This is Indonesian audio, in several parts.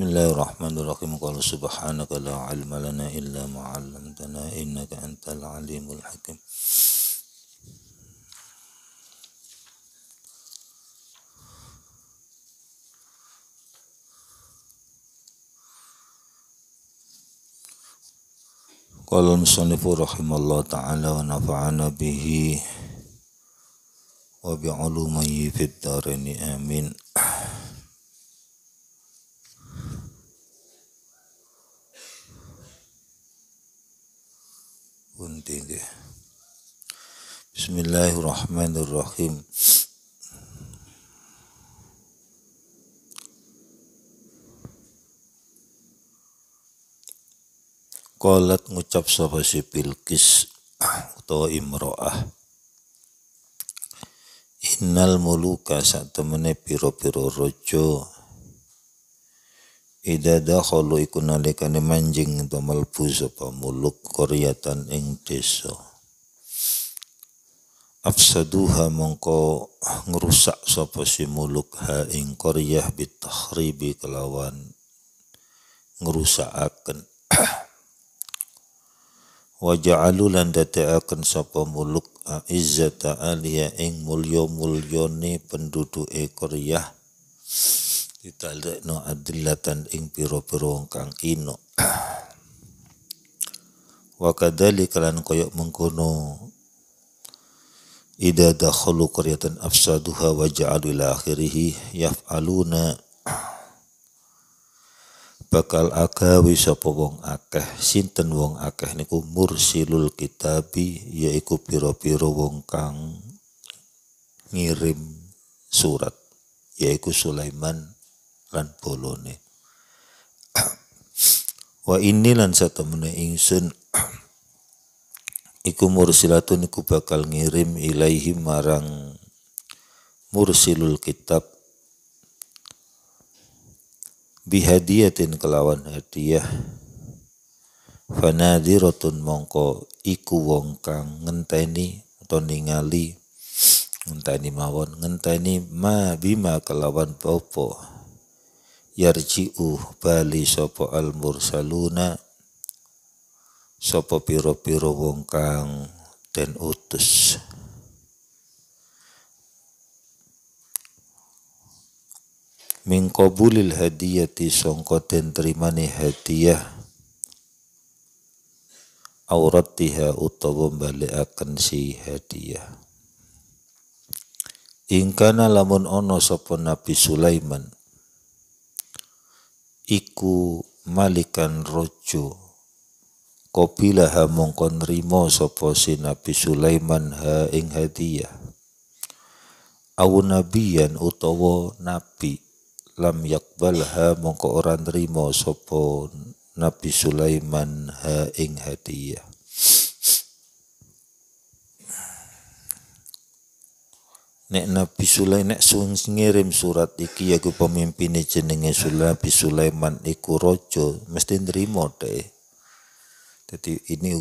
بسم الله الرحمن الرحيم قال سبحانك لا علم لنا إلا ما علمتنا إنك أنت العليم الحكيم قال المصنف رحمه الله تعالى ونفعنا به وبعلومه في الدارين آمين pun tinggi. Bismillahirrahmanirrahim. Kolat ngucap sapa si Bilqis atau imro'ah. Innal muluka saat temene piro-piro rojo Ida dakhalu iku nalikane manjing to melbu sapa muluk koryatan ing desa. Afsaduha mongko ngerusak sapa si muluk ha ing koryah bitahribi kelawan ngrusakaken. wa ja'alu lan datekaken sapa muluk izzata aliya ing mulya-mulyane E koryah ditalekno adillatan ing piro piro wong kang ino Wakadali kalan koyok mengkono ida dakhalu qaryatan afsaduha wa ja'alu ila akhirih yaf'aluna bakal agawe sapa wong akeh sinten wong akeh niku mursilul kitabi yaiku pira-pira wong kang ngirim surat yaiku Sulaiman lan polone wa ini lan satemene ingsun iku mursilatun iku bakal ngirim ilaihi marang mursilul kitab bihadiyatin kelawan hadiah fanadiratun mongko iku wong kang ngenteni atau ningali ngenteni mawon ngenteni ma bima kelawan popo yarji'u bali sopo al mursaluna sopo piro piro wong kang dan utus mingkobulil di hadiyati sangka terima trimane hadiah auratiha utawa akan si hadiah ingkana lamun ono sopo Nabi Sulaiman iku malikan rojo kopilah mongkon nrimo sapa si Nabi Sulaiman ha ing hadiah awu nabiyan utawa nabi lam yakbalha mongko ora nrimo sapa Nabi Sulaiman ha ing hadiah nek Nabi Sulaiman nek sun ngirim surat iki ya ku pemimpin jenenge Nabi Sulaiman iku rojo mesti nerima deh jadi ini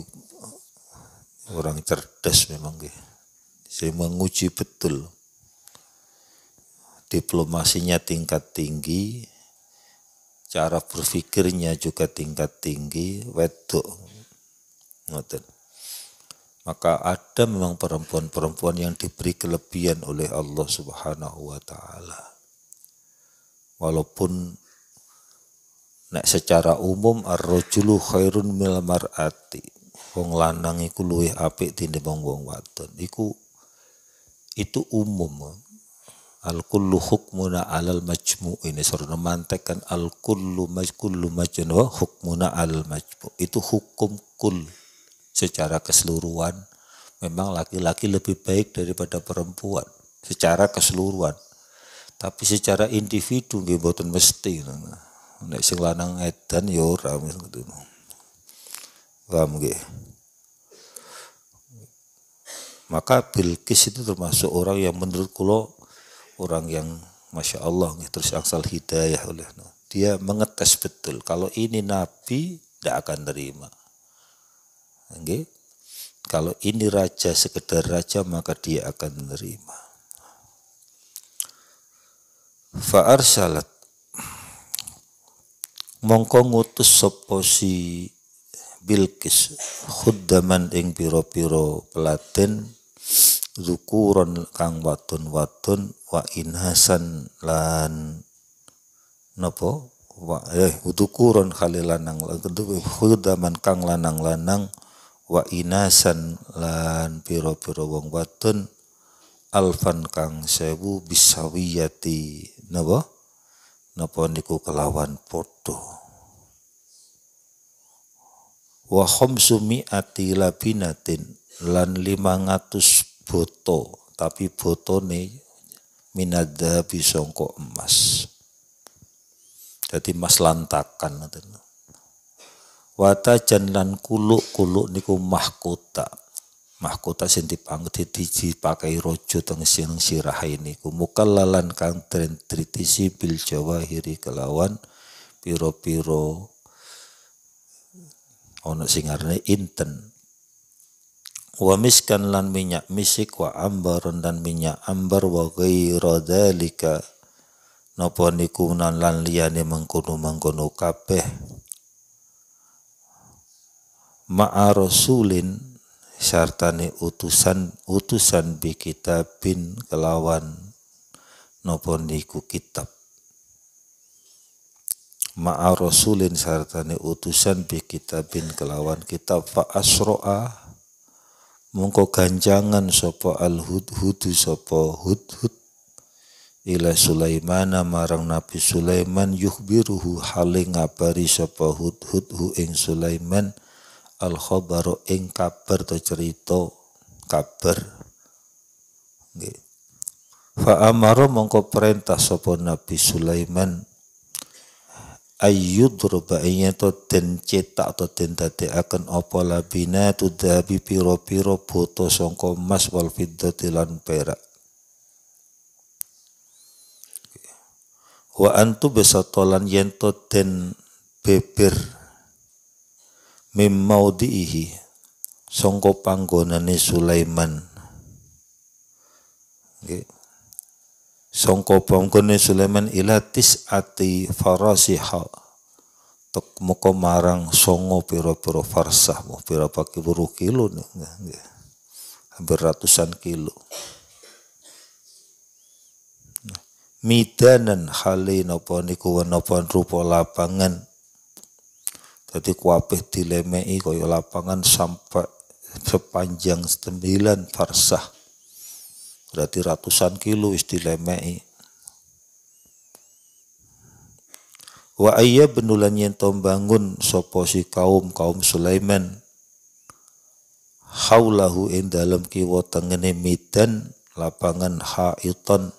orang cerdas memang deh. Saya menguji betul diplomasinya tingkat tinggi, cara berpikirnya juga tingkat tinggi, wedok ngoten maka ada memang perempuan-perempuan yang diberi kelebihan oleh Allah Subhanahu wa taala. Walaupun nek secara umum ar-rajulu khairun minal mar'ati. Wong lanang iku luwih apik tinimbang wong wadon. Iku itu umum. Al kullu hukmuna alal majmu ini suruh mantekan al kullu majkullu majnun hukmuna alal majmu. Itu hukum kul secara keseluruhan memang laki-laki lebih baik daripada perempuan secara keseluruhan tapi secara individu nggih mboten mesti nek sing lanang edan ya ora ngoten gitu. paham nggih maka Bilqis itu termasuk orang yang menurut kulo orang yang masya Allah terus asal hidayah oleh dia mengetes betul kalau ini Nabi tidak akan terima Okay? Kalau ini raja sekedar raja maka dia akan menerima. Fa'arsalat mongko ngutus soposi si khuddaman ing piro-piro pelaten zukuron kang watun-watun, wa inhasan lan nopo, wa eh zukuron khalilanang khuddaman kang lanang-lanang wa inasan lan piro-piro wong waton alfan kang sewu bisawiyati napa napa niku kelawan podo wa ati labinatin lan lima ngatus boto tapi boto botone minadha bisongko emas jadi emas lantakan nanti wata janlan kuluk-kuluk niku mahkota mahkota sing dipanget pakai rojo teng sirah ini niku mukallalan kang tritisi bil hiri kelawan piro-piro ono singarne inten wamiskan lan minyak misik wa ambaron dan minyak ambar wa roda dalika napa niku lan liyane mengkono-mengkono kabeh ma'a rasulin syartani utusan utusan bi kitabin kelawan nopo niku kitab ma'a rasulin sartane utusan bi kitabin kelawan kitab fa asro'a mungko ganjangan sopo al hudu sopo hud ila Sulaimana marang Nabi Sulaiman yukhbiruhu haling ngabari sapa hud hu ing Sulaiman al khobaru ing kabar to cerita kabar nggih fa amara mongko perintah sapa Nabi Sulaiman ayyudruba iya to den cetak to tate akan apa labina tu dhabi piro piro boto sangka emas wal fiddati lan perak wa antu besatolan yento to den beber diihi, songko panggonane Sulaiman okay. songko panggonane Sulaiman ila tisati farasiha tok moko marang songo pira-pira farsah mau pira pakai buru kilo nih hampir ratusan kilo midanan halin apa niku napa rupa lapangan jadi kuapih dilemei kaya lapangan sampai sepanjang sembilan farsah. Berarti ratusan kilo is dilemei. Wa ayya benulan yen bangun soposi kaum kaum Sulaiman haulahu ing dalam kiwa tengene midan lapangan haiton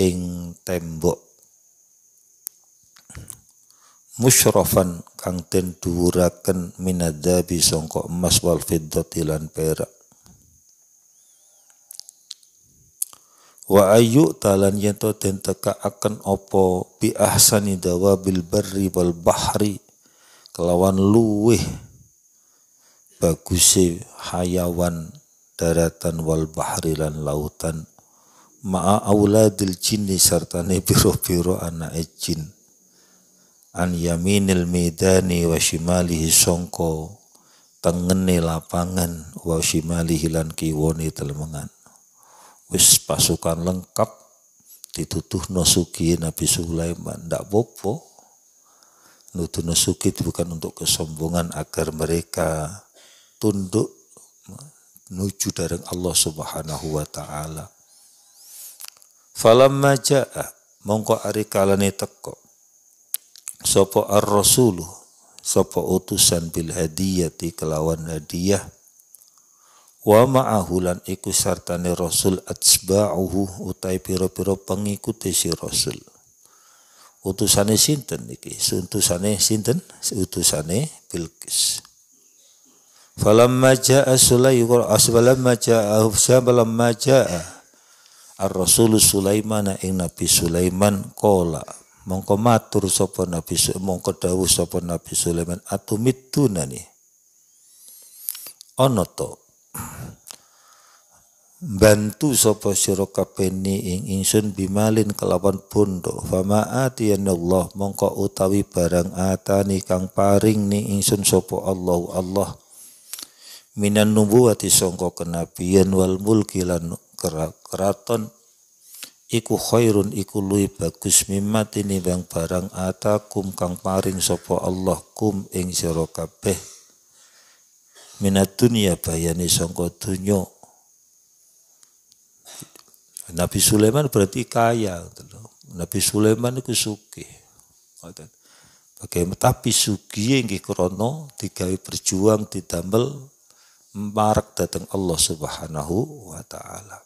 ing tembok musyrafan kang ten duraken minadabi sangka emas wal fiddati lan perak wa ayu talan yen to den akan opo bi ahsani dawabil barri wal bahri kelawan luweh baguse hayawan daratan wal bahri lan lautan ma'a auladil jinni serta ne biro-biro anak jin an yaminil midani wa shimalihi songko tengene lapangan wa shimalihi lan kiwone telemengan wis pasukan lengkap ditutuh nosuki Nabi Sulaiman ndak bopo nutuh nosuki itu bukan untuk kesombongan agar mereka tunduk menuju dari Allah Subhanahu wa taala. Falamma jaa mongko ari kalane Sopo ar-rasulu sopo utusan bil hadiyati kelawan hadiah wa ma'ahulan iku sartane rasul atsba'uhu utai piro-piro pengikuti si rasul utusane sinten iki utusane sinten utusane Bilqis falamma jaa sulaykor asbalamma jaa falamma jaa ar-rasul Sulaiman ing Nabi Sulaiman qala mongko matur sapa Nabi mongko dawuh sapa Nabi Sulaiman atumit dunani ana to bantu sapa sira kabeh ing ingsun bimalin kelawan bondo fama Allah mongko utawi barang atani kang paring ni ingsun sapa Allah Allah minan nubuwati songko kenabian wal mulki lan keraton iku khairun iku luwih bagus ini bang barang atakum kang paring sapa Allah kum ing sira kabeh minat dunia bayani sangka dunya Nabi Sulaiman berarti kaya gitu. Nabi Sulaiman iku sugih Bagaimana tapi sugih yang krono digawe berjuang didamel marak datang Allah Subhanahu wa taala.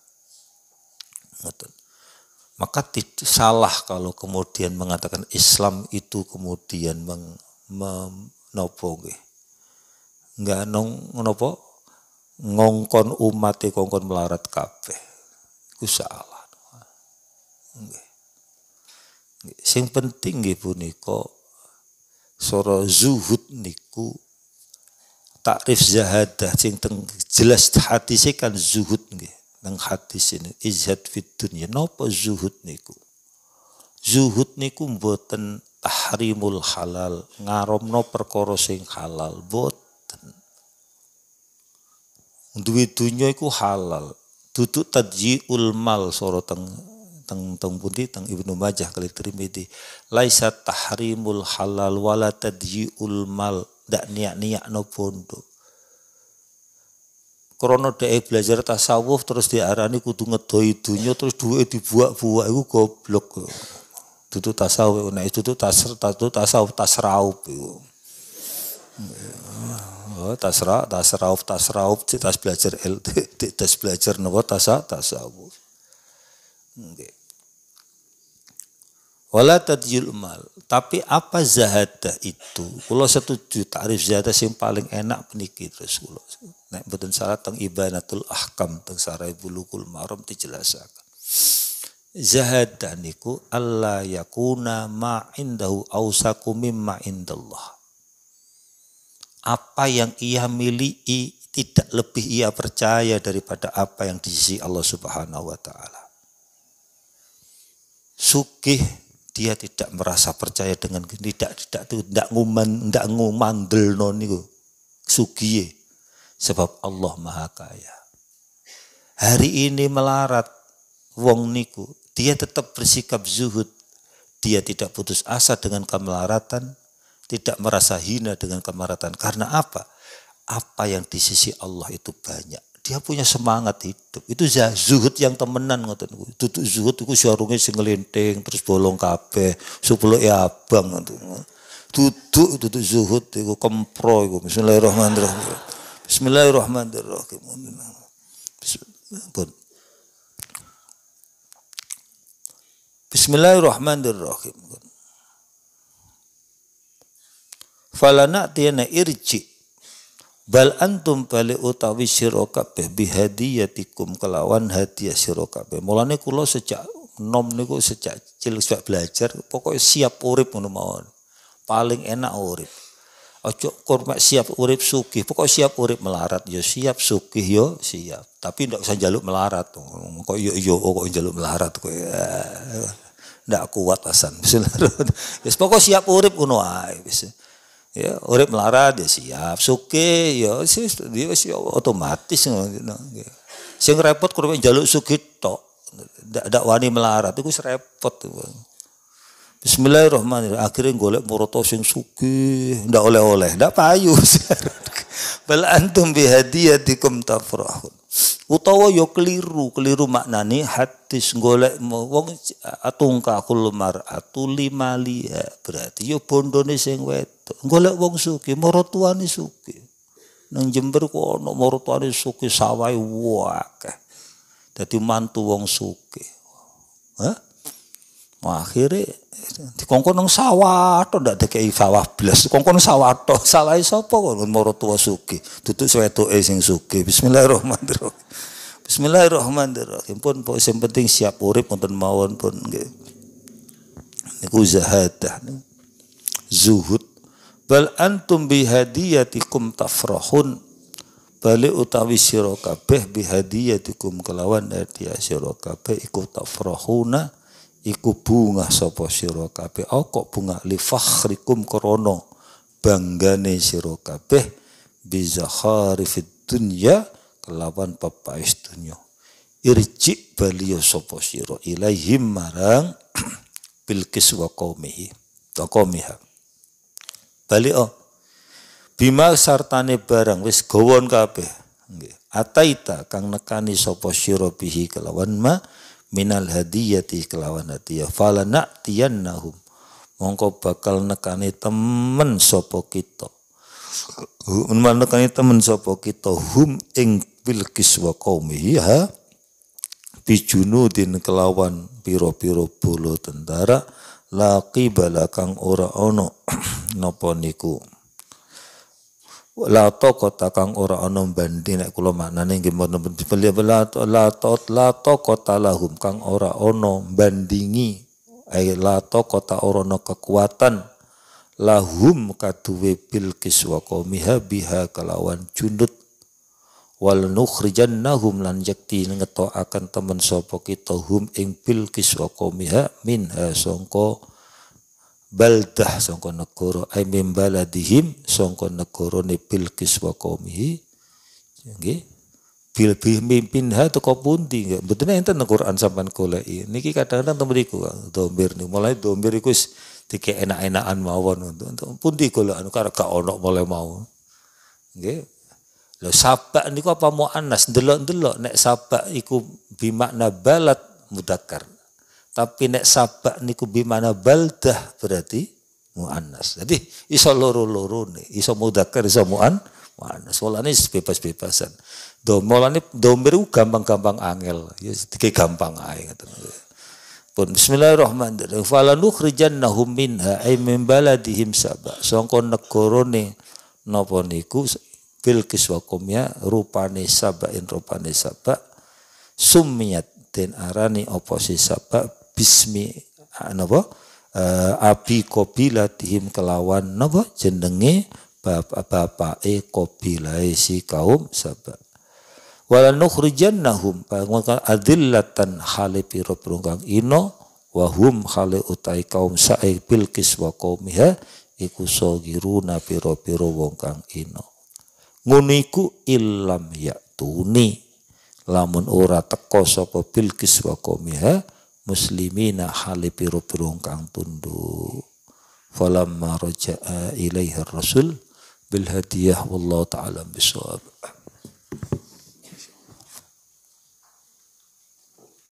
Maka salah kalau kemudian mengatakan Islam itu kemudian meng, enggak nggak nong nopo ngongkon umat e, ngongkon melarat kafe, Ku salah. Sing penting nggih niko, soro zuhud niku takrif zahadah sing teng jelas hati kan zuhud nggih nang hati ini izhat fit nopo nopo zuhud niku zuhud niku mboten tahrimul halal ngarom perkara sing halal boten, duwe dunia iku halal tutu tadjiul mal soro teng teng teng budi teng Ibnu Majah kali di, laisa tahrimul halal wala tadjiul mal dak niak niat no pondok Krono dhek e belajar tasawuf terus diarani kudu ngedoi dunya terus duwe dibuak-buak iku goblok. tutu tasawuf nek dudu tasr dudu tasawuf tasrauf iku. Iya, oh, tasra tasrauf tasraub tas belajar el tas belajar napa tasa tasawuf. Nggih. Wala tadjil mal. Tapi apa zahadah itu? Kulo setuju tarif zahadah yang paling enak peniki terus kulo. Nek betul salah tentang ibanatul ahkam tentang sarai bulukul marom dijelaskan Zahadah niku Allah yakuna ma indahu ausaku mimma indallah. Apa yang ia miliki tidak lebih ia percaya daripada apa yang di sisi Allah Subhanahu wa taala. Sugih dia tidak merasa percaya dengan tidak tidak itu tidak nguman tidak ngumandel non itu sugiye sebab Allah maha kaya hari ini melarat wong niku dia tetap bersikap zuhud dia tidak putus asa dengan kemelaratan tidak merasa hina dengan kemelaratan karena apa apa yang di sisi Allah itu banyak dia punya semangat hidup. Itu zuhud yang temenan ngoten ku. Duduk zuhud iku suarunge sing nglenting terus bolong kabeh, sepuluh ya abang ngoten. Duduk duduk zuhud iku kempro iku. Bismillahirrahmanirrahim. Bismillahirrahmanirrahim. Bismillahirrahmanirrahim. Bismillahirrahmanirrahim. Falana tiyana irji Bal antum bali utawi sirokabe kabeh bihadiyatikum kelawan hadiah sirokabe mulanya kulo sejak nom niku sejak cilik sejak belajar pokoknya siap urip ngono mawon. Paling enak urip. Ojo kurma siap urip sugih, Pokok siap urip melarat yo ya siap sugih yo ya siap. Tapi ndak usah jaluk melarat. Kok yo yo kok jaluk melarat ya Ndak kuat asan. Wis pokok siap urip ngono ae wis ya urip melarat ya ya dia siap suke ya sih dia sih otomatis gitu. sih repot kurang jaluk suke tok dak wani melarat itu iku repot Bismillahirrahmanirrahim. Akhirnya golek moroto sing suke ndak oleh-oleh, ndak payu. Bal antum dikum tafrahun utawa yo ya keliru keliru maknane hadis golek wong atungka kullu lima limaliha berarti yo ya bondone sing wedok golek wong moro tuani suki nang Jember ku moro tuani suki sawai akeh dadi mantu wong suki hah Wah, akhirnya dikongkon nang sawah to ndak dikei sawah blas. Dikongkon sawah to, sawahe sapa kon moro tuwa sugih. Duduk sewetuke sing Bismillahirrahmanirrahim. Bismillahirrahmanirrahim. Pun po yang penting siap urip wonten mawon pun nggih. Niku zahadah. Zuhud. Bal antum bihadiyatikum tafrahun. Balik utawi sira kabeh bihadiyatikum kelawan hadiah sira kabeh iku tafrahuna iku bunga sapa sira kabeh oh, kok bunga li fakhrikum krana banggane siro kabeh bi zakharifid dunya kelawan pepais dunya irji baliyo sapa sira ilaihim marang bilqis wa qaumihi wa bali oh bima sartane barang wis gawon kabeh nggih ataita kang nekani sapa sira bihi kelawan ma minal hadiyati kelawan hadiah fala na'tiyannahum mongko bakal nekani temen sapa kita nekani temen sapa kita hum ing pilkiswa wa qaumihi ha ya. bijunudin kelawan piro-piro bolo tentara laki balakang ora ono napa niku la taqata kang ora ana banding nek kula maknane nggih mboten la la la taqata lahum kang ora ana bandingi ay eh, la taqata ora ana kekuatan lahum kaduwe pil kiswako qaumiha biha kalawan jundut wal nukhrijannahum lan yakti akan temen sapa kita hum ing kiswako wa qaumiha minha baldah sangka negoro ay min baladihim sangka ne Bilqis wa pil nggih bil ha teko pundi nggih mboten enten Al-Qur'an sampean goleki niki kadang-kadang temriku domir niku mulai domir iku wis dike enak-enakan mawon untuk untuk pundi anu karo gak ono mulai mau nggih lho sabak niku apa anas ndelok-ndelok nek sabak iku bimakna balat mudakar tapi nek sabak niku bimana baldah berarti muannas. Jadi iso loro-loro nih, iso mudakar, iso muan, muannas. nih bebas-bebasan. Do do domir gampang-gampang angel, ya sedikit gampang aja. Pun bismillahirrahmanirrahim. Fala nukhrijannahum minha ay min baladihim sabak. Sangko negarane nopo niku bil kiswakumya rupane in rupane sabak sumiat den arani oposisi sabak bismi ah, napa eh, abi qabilatihim kelawan napa jenenge bapak-bapake qabilahe si kaum Saba wala nukhrijannahum pangukan eh, adillatan hale piro prungkang ino wahum hale utai kaum sae bilqis wa qaumiha iku sagiruna piro-piro wong kang ino ngono iku illam yatuni lamun ora teko sapa bilqis wa qaumiha muslimina hali piru-piru kang tundu falamma raja'a ilaihi rasul bil hadiyah wallahu ta'ala bisawab